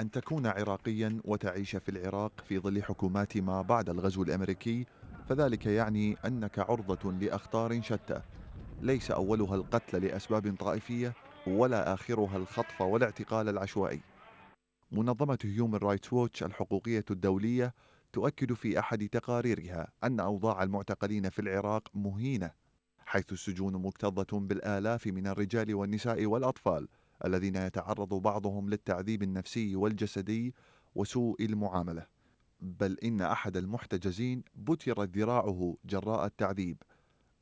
أن تكون عراقيا وتعيش في العراق في ظل حكومات ما بعد الغزو الأمريكي فذلك يعني أنك عرضة لأخطار شتى ليس أولها القتل لأسباب طائفية ولا آخرها الخطف والاعتقال العشوائي منظمة هيومن رايتس ووتش الحقوقية الدولية تؤكد في أحد تقاريرها أن أوضاع المعتقلين في العراق مهينة حيث السجون مكتظة بالآلاف من الرجال والنساء والأطفال الذين يتعرض بعضهم للتعذيب النفسي والجسدي وسوء المعامله بل ان احد المحتجزين بترت ذراعه جراء التعذيب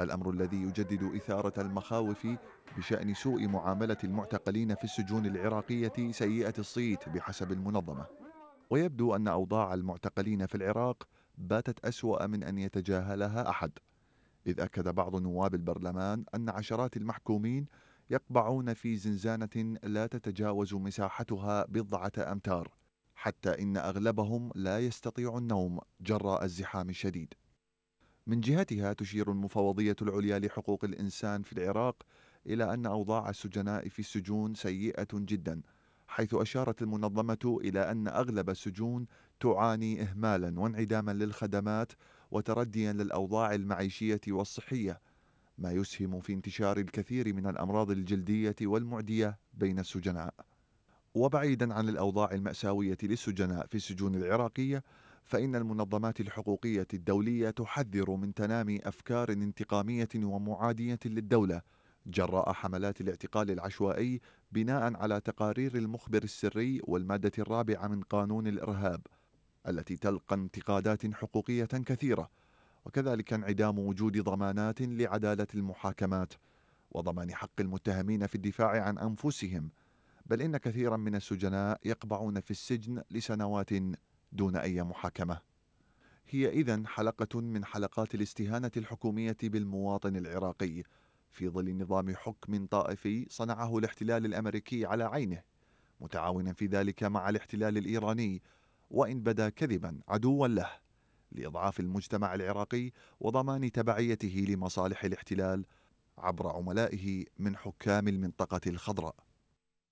الامر الذي يجدد اثاره المخاوف بشان سوء معامله المعتقلين في السجون العراقيه سيئه الصيت بحسب المنظمه ويبدو ان اوضاع المعتقلين في العراق باتت اسوا من ان يتجاهلها احد اذ اكد بعض نواب البرلمان ان عشرات المحكومين يقبعون في زنزانة لا تتجاوز مساحتها بضعة أمتار حتى إن أغلبهم لا يستطيع النوم جراء الزحام الشديد من جهتها تشير المفوضية العليا لحقوق الإنسان في العراق إلى أن أوضاع السجناء في السجون سيئة جدا حيث أشارت المنظمة إلى أن أغلب السجون تعاني إهمالا وانعداما للخدمات وترديا للأوضاع المعيشية والصحية ما يسهم في انتشار الكثير من الامراض الجلديه والمعديه بين السجناء وبعيدا عن الاوضاع الماساويه للسجناء في السجون العراقيه فان المنظمات الحقوقيه الدوليه تحذر من تنامي افكار انتقاميه ومعاديه للدوله جراء حملات الاعتقال العشوائي بناء على تقارير المخبر السري والماده الرابعه من قانون الارهاب التي تلقى انتقادات حقوقيه كثيره وكذلك انعدام وجود ضمانات لعدالة المحاكمات وضمان حق المتهمين في الدفاع عن أنفسهم بل إن كثيرا من السجناء يقبعون في السجن لسنوات دون أي محاكمة هي إذا حلقة من حلقات الاستهانة الحكومية بالمواطن العراقي في ظل نظام حكم طائفي صنعه الاحتلال الأمريكي على عينه متعاونا في ذلك مع الاحتلال الإيراني وإن بدا كذبا عدوا له لإضعاف المجتمع العراقي وضمان تبعيته لمصالح الاحتلال عبر عملائه من حكام المنطقة الخضراء